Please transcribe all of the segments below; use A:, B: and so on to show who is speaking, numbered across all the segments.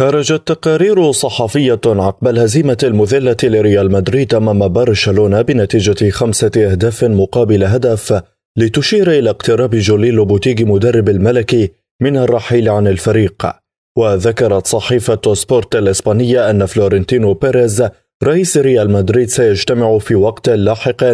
A: خرجت تقارير صحفية عقب الهزيمة المذلة لريال مدريد أمام برشلونة بنتيجة خمسة أهداف مقابل هدف لتشير إلى اقتراب جوليل بوتيغ مدرب الملكي من الرحيل عن الفريق وذكرت صحيفة سبورت الإسبانية أن فلورنتينو بيريز رئيس ريال مدريد سيجتمع في وقت لاحق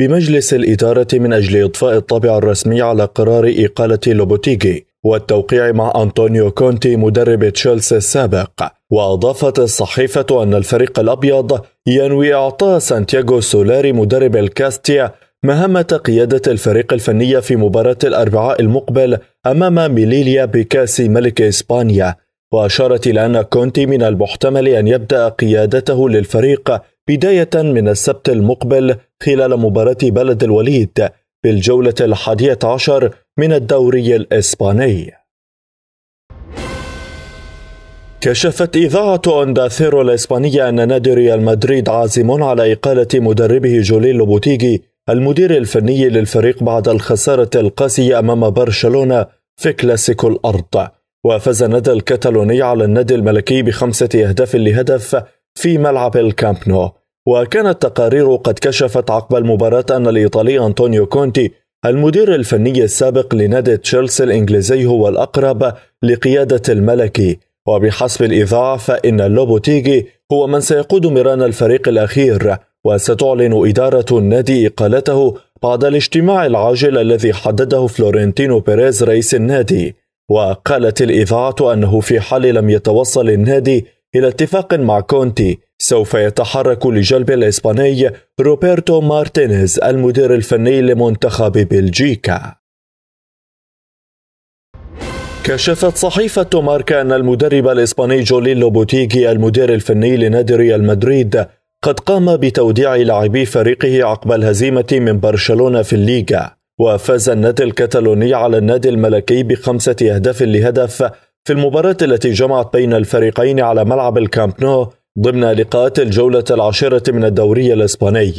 A: بمجلس الإدارة من أجل إضفاء الطابع الرسمي على قرار إقالة لوبوتيغي والتوقيع مع أنطونيو كونتي مدرب تشيلسي السابق وأضافت الصحيفة أن الفريق الأبيض ينوي إعطاء سانتياغو سولاري مدرب الكاستيا مهمة قيادة الفريق الفنية في مباراة الأربعاء المقبل أمام ميليليا بكاس ملك إسبانيا وأشارت إلى أن كونتي من المحتمل أن يبدأ قيادته للفريق بداية من السبت المقبل خلال مباراة بلد الوليد بالجولة الحادية عشر من الدوري الإسباني كشفت إذاعة أنداثيرو الإسبانية أن نادي ريال مدريد عازم على إقالة مدربه جولين لوبوتيغي المدير الفني للفريق بعد الخسارة القاسية أمام برشلونة في كلاسيكو الأرض وفاز النادي الكتالوني على النادي الملكي بخمسة أهداف لهدف في ملعب الكامب نو وكانت تقارير قد كشفت عقب المباراة أن الإيطالي أنطونيو كونتي المدير الفني السابق لنادي تشيلسي الإنجليزي هو الأقرب لقيادة الملكي وبحسب الإذاعة فإن لوبوتيجي هو من سيقود مران الفريق الأخير وستعلن إدارة النادي إقالته بعد الاجتماع العاجل الذي حدده فلورنتينو بيريز رئيس النادي وقالت الإذاعة أنه في حال لم يتوصل النادي إلى اتفاق مع كونتي سوف يتحرك لجلب الإسباني روبرتو مارتينيز المدير الفني لمنتخب بلجيكا كشفت صحيفة ماركا أن المدرب الإسباني جولين لوبوتيغي المدير الفني لنادي ريال مدريد قد قام بتوديع لاعبي فريقه عقب الهزيمة من برشلونة في الليغا وفاز النادي الكتالوني على النادي الملكي بخمسة أهداف لهدف في المباراة التي جمعت بين الفريقين على ملعب الكامب نو ضمن لقاءات الجولة العاشرة من الدوري الإسباني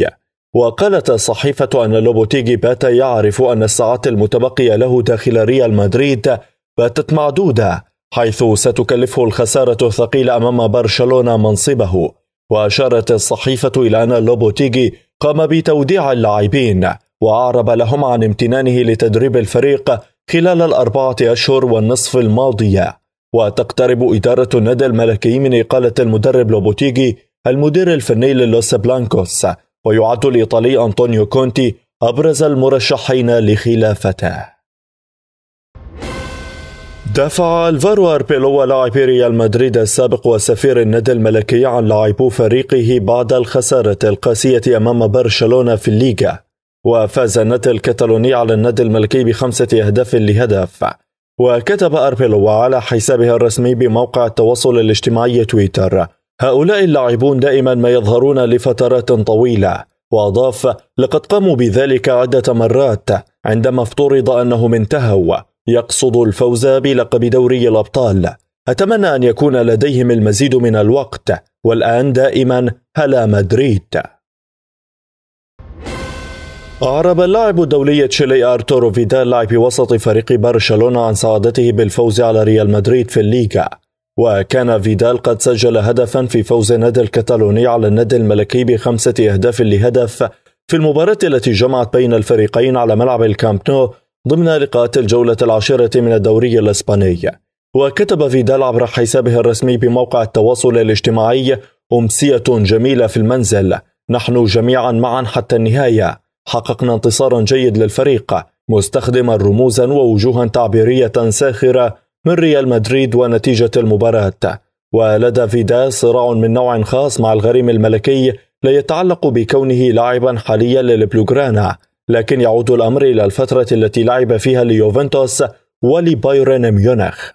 A: وقالت الصحيفة أن لوبوتيجي بات يعرف أن الساعات المتبقية له داخل ريال مدريد باتت معدودة حيث ستكلفه الخسارة الثقيلة أمام برشلونة منصبه وأشارت الصحيفة إلى أن لوبوتيجي قام بتوديع اللاعبين وأعرب لهم عن امتنانه لتدريب الفريق خلال الأربعة أشهر والنصف الماضية وتقترب إدارة الندى الملكي من إقالة المدرب لوبوتيجي المدير الفني للوس بلانكوس ويعد الإيطالي أنطونيو كونتي أبرز المرشحين لخلافته دافع الفارو أربيلو لاعب ريال مدريد السابق وسفير الندى الملكي عن لاعبو فريقه بعد الخسارة القاسية أمام برشلونة في الليغا وفاز الندى الكتالوني على النادي الملكي بخمسة أهداف لهدف وكتب أربيلو على حسابه الرسمي بموقع التواصل الاجتماعي تويتر هؤلاء اللاعبون دائما ما يظهرون لفترات طويلة وأضاف لقد قاموا بذلك عدة مرات عندما افترض أنهم انتهوا يقصد الفوز بلقب دوري الأبطال أتمنى أن يكون لديهم المزيد من الوقت والآن دائما هلا مدريد أعرب اللاعب الدولي تشيلي أرتورو فيدال لاعب وسط فريق برشلونة عن سعادته بالفوز على ريال مدريد في الليغا وكان فيدال قد سجل هدفا في فوز النادي الكتالوني على النادي الملكي بخمسة أهداف لهدف في المباراة التي جمعت بين الفريقين على ملعب الكامب نو ضمن لقاءات الجولة العاشرة من الدوري الإسباني وكتب فيدال عبر حسابه الرسمي بموقع التواصل الاجتماعي أمسية جميلة في المنزل نحن جميعا معا حتى النهاية حققنا انتصارا جيد للفريق مستخدما رموزا ووجوها تعبيرية ساخرة من ريال مدريد ونتيجة المباراة ولدى فيدا صراع من نوع خاص مع الغريم الملكي لا يتعلق بكونه لاعبا حاليا للبلوغرانا لكن يعود الأمر إلى الفترة التي لعب فيها ليوفنتوس ولبايرن ميونخ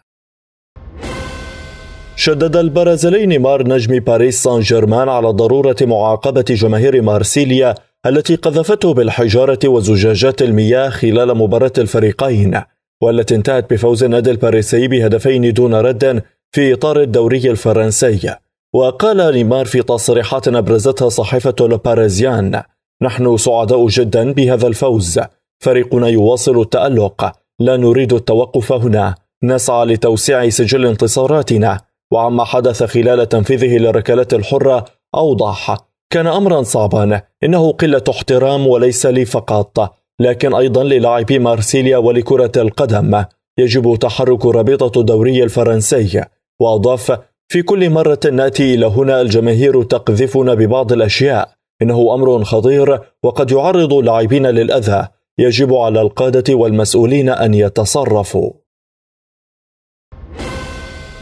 A: شدد البرازيلي نيمار نجم باريس سان جيرمان على ضرورة معاقبة جماهير مارسيليا التي قذفته بالحجارة وزجاجات المياه خلال مباراة الفريقين والتي انتهت بفوز النادي الباريسي بهدفين دون رد في إطار الدوري الفرنسي وقال نيمار في تصريحات أبرزتها صحيفة لوباريزيان نحن سعداء جدا بهذا الفوز فريقنا يواصل التألق لا نريد التوقف هنا نسعى لتوسيع سجل انتصاراتنا وعما حدث خلال تنفيذه للركلات الحرة أوضح كان أمرا صعبا إنه قلة احترام وليس لي فقط لكن أيضا للاعبي مارسيليا ولكرة القدم يجب تحرك رابطة الدوري الفرنسي وأضاف في كل مرة نأتي إلى هنا الجماهير تقذفنا ببعض الأشياء إنه أمر خطير وقد يعرض اللاعبين للأذى يجب على القادة والمسؤولين أن يتصرفوا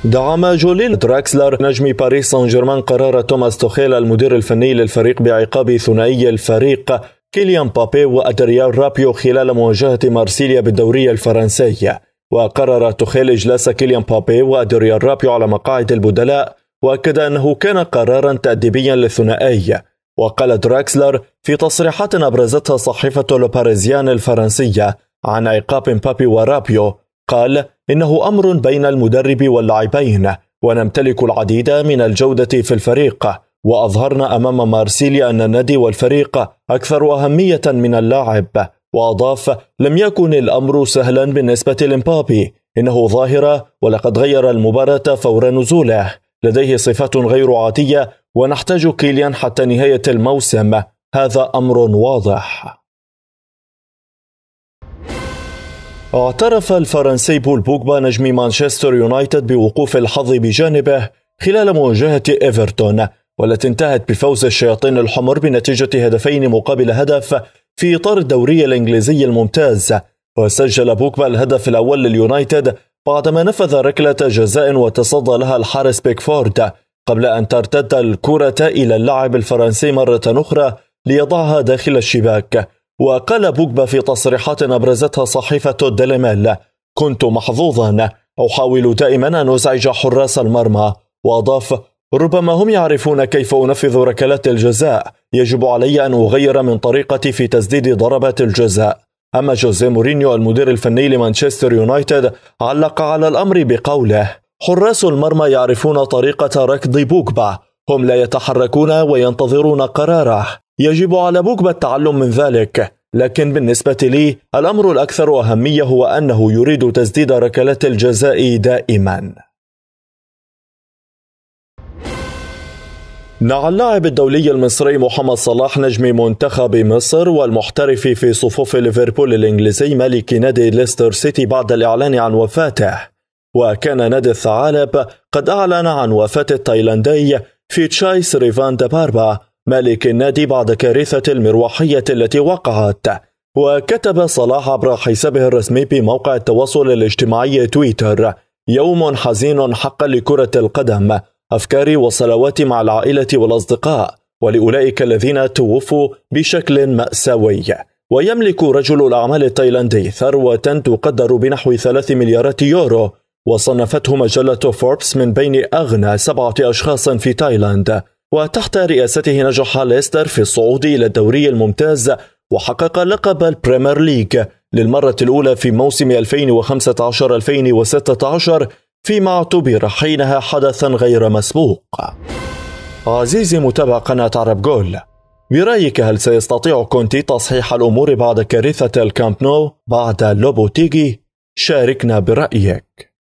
A: دعم جوليل دراكسلر نجم باريس سان جيرمان قرار توماس توخيل المدير الفني للفريق بعقاب ثنائي الفريق كيليان بابي وأدريال رابيو خلال مواجهة مارسيليا بالدوري الفرنسي وقرر توخيل إجلاس كيليان بابي وأدريال رابيو على مقاعد البدلاء وأكد أنه كان قرارا تأديبيا للثنائي وقال دراكسلر في تصريحات أبرزتها صحيفة لو باريزيان الفرنسية عن عقاب بابي ورابيو قال إنه أمر بين المدرب واللاعبين ونمتلك العديد من الجودة في الفريق وأظهرنا أمام مارسيليا أن النادي والفريق أكثر أهمية من اللاعب وأضاف لم يكن الأمر سهلا بالنسبة لمبابي إنه ظاهرة ولقد غير المباراة فور نزوله لديه صفات غير عادية ونحتاج كيليان حتى نهاية الموسم هذا أمر واضح اعترف الفرنسي بول بوجبا نجم مانشستر يونايتد بوقوف الحظ بجانبه خلال مواجهة إيفرتون والتي انتهت بفوز الشياطين الحمر بنتيجة هدفين مقابل هدف في إطار الدوري الإنجليزي الممتاز وسجل بوكبا الهدف الأول لليونايتد بعدما نفذ ركلة جزاء وتصدى لها الحارس بيكفورد قبل أن ترتد الكرة إلى اللاعب الفرنسي مرة أخرى ليضعها داخل الشباك وقال بوجبا في تصريحات أبرزتها صحيفة ديليميل كنت محظوظا أحاول دائما أن أزعج حراس المرمى وأضاف ربما هم يعرفون كيف أنفذ ركلات الجزاء يجب علي أن أغير من طريقتي في تسديد ضربات الجزاء أما جوزيه مورينيو المدير الفني لمانشستر يونايتد علق على الأمر بقوله حراس المرمى يعرفون طريقة ركض بوكبا هم لا يتحركون وينتظرون قراره يجب على بوجبا التعلم من ذلك لكن بالنسبة لي الأمر الأكثر أهمية هو أنه يريد تسديد ركلات الجزاء دائما نعى اللاعب الدولي المصري محمد صلاح نجم منتخب مصر والمحترف في صفوف ليفربول الإنجليزي ملك نادي ليستر سيتي بعد الإعلان عن وفاته وكان نادي الثعالب قد أعلن عن وفاة التايلاندي في تشايس ريفان باربا ملك النادي بعد كارثة المروحية التي وقعت وكتب صلاح عبر حسابه الرسمي بموقع التواصل الاجتماعي تويتر يوم حزين حقا لكرة القدم أفكاري وصلواتي مع العائلة والأصدقاء ولأولئك الذين توفوا بشكل مأساوي ويملك رجل الأعمال التايلاندي ثروة تقدر بنحو 3 مليارات يورو وصنفته مجلة فوربس من بين أغنى سبعة أشخاص في تايلاند وتحت رئاسته نجح ليستر في الصعود إلى الدوري الممتاز وحقق لقب البريمير ليج للمرة الأولى في موسم 2015-2016 فيما اعتبر حينها حدثا غير مسبوق عزيزي متابع قناة عرب جول برأيك هل سيستطيع كونتي تصحيح الأمور بعد كارثة الكامب نو بعد لوبوتيجي؟ شاركنا برأيك